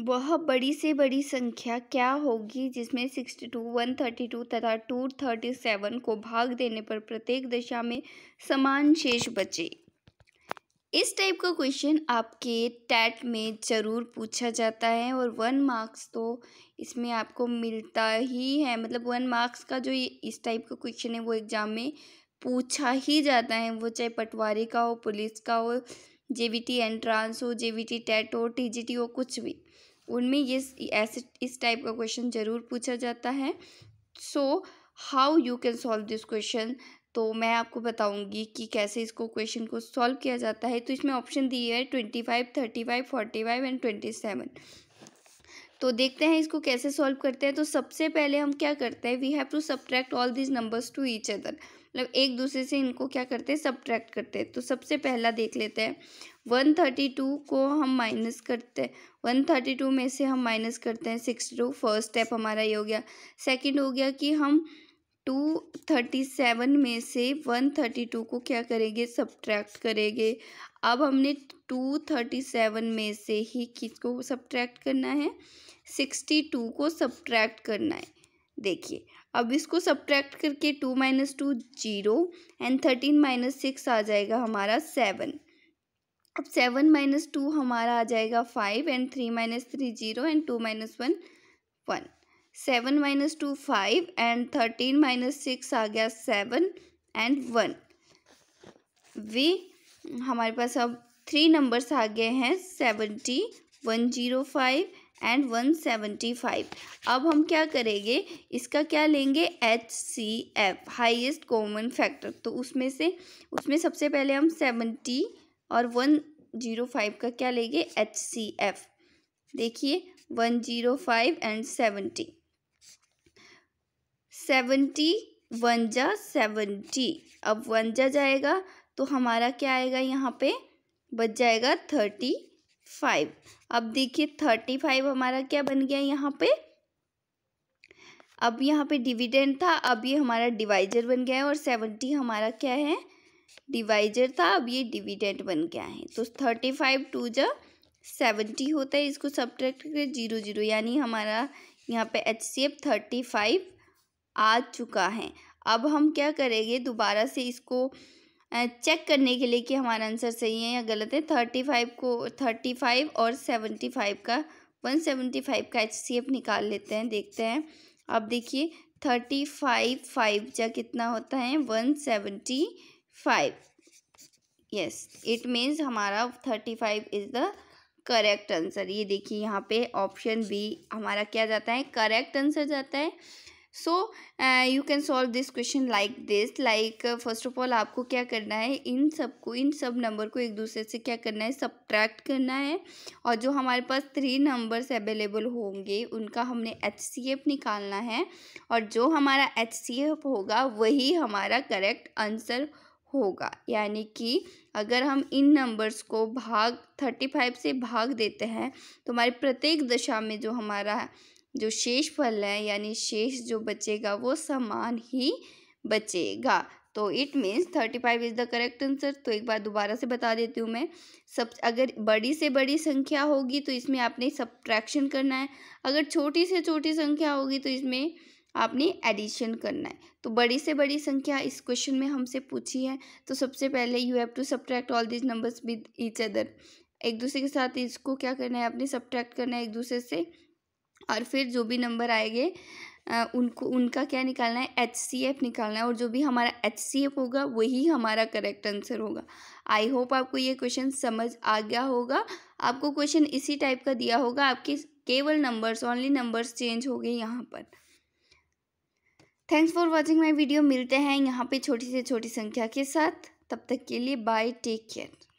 वह बड़ी से बड़ी संख्या क्या होगी जिसमें sixty two one thirty two तथा टू थर्टी सेवन को भाग देने पर प्रत्येक दशा में समान शेष बचे इस टाइप का क्वेश्चन आपके टैट में ज़रूर पूछा जाता है और वन मार्क्स तो इसमें आपको मिलता ही है मतलब वन मार्क्स का जो ये इस टाइप का क्वेश्चन है वो एग्ज़ाम में पूछा ही जाता है वो चाहे पटवारी का हो पुलिस का हो जे बी टी एंट्रांस हो जे वी टी टेट हो टी जी टी हो कुछ भी उनमें ये ऐसे इस टाइप का क्वेश्चन ज़रूर पूछा जाता है so how you can solve this question तो मैं आपको बताऊंगी कि कैसे इसको क्वेश्चन को सॉल्व किया जाता है तो इसमें ऑप्शन दिए है twenty five thirty five forty five and twenty seven तो देखते हैं इसको कैसे सॉल्व करते हैं तो सबसे पहले हम क्या करते हैं we have to subtract all these numbers to each other मतलब एक दूसरे से इनको क्या करते हैं सब्ट्रैक्ट करते हैं तो सबसे पहला देख लेते हैं वन थर्टी टू को हम माइनस करते हैं वन थर्टी टू में से हम माइनस करते हैं सिक्सटी टू फर्स्ट स्टेप हमारा ये हो गया सेकंड हो गया कि हम टू थर्टी सेवन में से वन थर्टी टू को क्या करेंगे सब्ट्रैक्ट करेंगे अब हमने टू थर्टी सेवन में से ही किसको सब्ट्रैक्ट करना है सिक्सटी टू को सब्ट्रैक्ट करना है देखिए अब इसको सब्ट्रैक्ट करके two minus two zero and thirteen minus six आ जाएगा हमारा सेवन अब सेवन माइनस टू हमारा आ जाएगा five and three minus three zero and two minus one one seven minus two five and thirteen minus six आ गया seven and one we हमारे पास अब थ्री नंबर्स आ गए हैं seventy one zero five and one seventy five अब हम क्या करेंगे इसका क्या लेंगे H C F highest common factor तो उसमें से उसमें सबसे पहले हम सेवेंटी और वन जीरो फाइव का क्या लेंगे एच सी एफ देखिए one zero five and seventy seventy one जा सेवेंटी अब वन जा जाएगा तो हमारा क्या आएगा यहाँ पे बच जाएगा थर्टी फाइव अब देखिए थर्टी फाइव हमारा क्या बन गया यहाँ पे अब यहाँ पे डिविडेंड था अब ये हमारा डिवाइजर बन गया है और सेवेंटी हमारा क्या है डिवाइजर था अब ये डिविडेंड बन गया है तो थर्टी फाइव टू जा सेवेंटी होता है इसको सब्ट्रैक्ट करके जीरो जीरो यानी हमारा यहाँ पे H C F thirty five आ चुका है अब हम क्या करेंगे दोबारा से इसको चेक करने के लिए कि हमारा आंसर सही है या गलत है थर्टी फाइव को थर्टी फाइव और सेवेंटी फाइव का वन सेवेंटी फाइव का एच सी एफ निकाल लेते हैं देखते हैं अब देखिए थर्टी फाइव फाइव जा कितना होता है one seventy five yes it means हमारा thirty five is the correct answer ये देखिए यहाँ पे ऑप्शन बी हमारा क्या जाता है करेक्ट आंसर जाता है so you can solve this question like this like first of all आपको क्या करना है इन सबको इन सब नंबर को एक दूसरे से क्या करना है सब्ट्रैक्ट करना है और जो हमारे पास थ्री नंबर्स अवेलेबल होंगे उनका हमने एच सी एफ निकालना है और जो हमारा एच सी एफ होगा वही हमारा करेक्ट आंसर होगा यानी कि अगर हम इन नंबर्स को भाग थर्टी फाइव से भाग देते हैं तो हमारे प्रत्येक दशा में जो हमारा जो शेष फल है यानी शेष जो बचेगा वो समान ही बचेगा तो it means thirty five is the correct answer तो एक बार दोबारा से बता देती हूँ मैं सब अगर बड़ी से बड़ी संख्या होगी तो इसमें आपने सब्ट्रैक्शन करना है अगर छोटी से छोटी संख्या होगी तो इसमें आपने एडिशन करना है तो बड़ी से बड़ी संख्या इस क्वेश्चन में हमसे पूछी है तो सबसे पहले you have to subtract all these numbers with each other एक दूसरे के साथ इसको क्या करना है आपने सब्ट्रैक्ट करना है एक दूसरे से और फिर जो भी नंबर आएंगे उनको उनका क्या निकालना है एच सी एफ निकालना है और जो भी हमारा एच सी एफ होगा वही हमारा करेक्ट आंसर होगा आई होप आपको ये क्वेश्चन समझ आ गया होगा आपको क्वेश्चन इसी टाइप का दिया होगा आपके केवल नंबर्स ओनली नंबर्स चेंज हो गए यहाँ पर thanks for watching my video मिलते हैं यहाँ पे छोटी से छोटी संख्या के साथ तब तक के लिए बाय टेक केयर